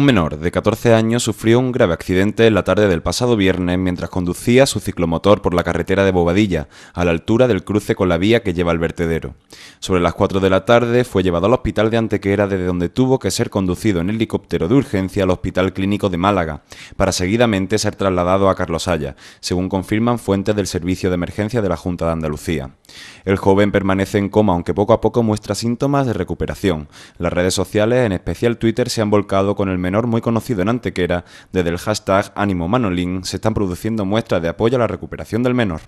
Un menor de 14 años sufrió un grave accidente en la tarde del pasado viernes mientras conducía su ciclomotor por la carretera de Bobadilla, a la altura del cruce con la vía que lleva al vertedero. Sobre las 4 de la tarde fue llevado al hospital de Antequera desde donde tuvo que ser conducido en helicóptero de urgencia al Hospital Clínico de Málaga, para seguidamente ser trasladado a Carlos Haya, según confirman fuentes del Servicio de Emergencia de la Junta de Andalucía. El joven permanece en coma, aunque poco a poco muestra síntomas de recuperación. Las redes sociales, en especial Twitter, se han volcado con el menor muy conocido en Antequera. Desde el hashtag Ánimo Manolín se están produciendo muestras de apoyo a la recuperación del menor.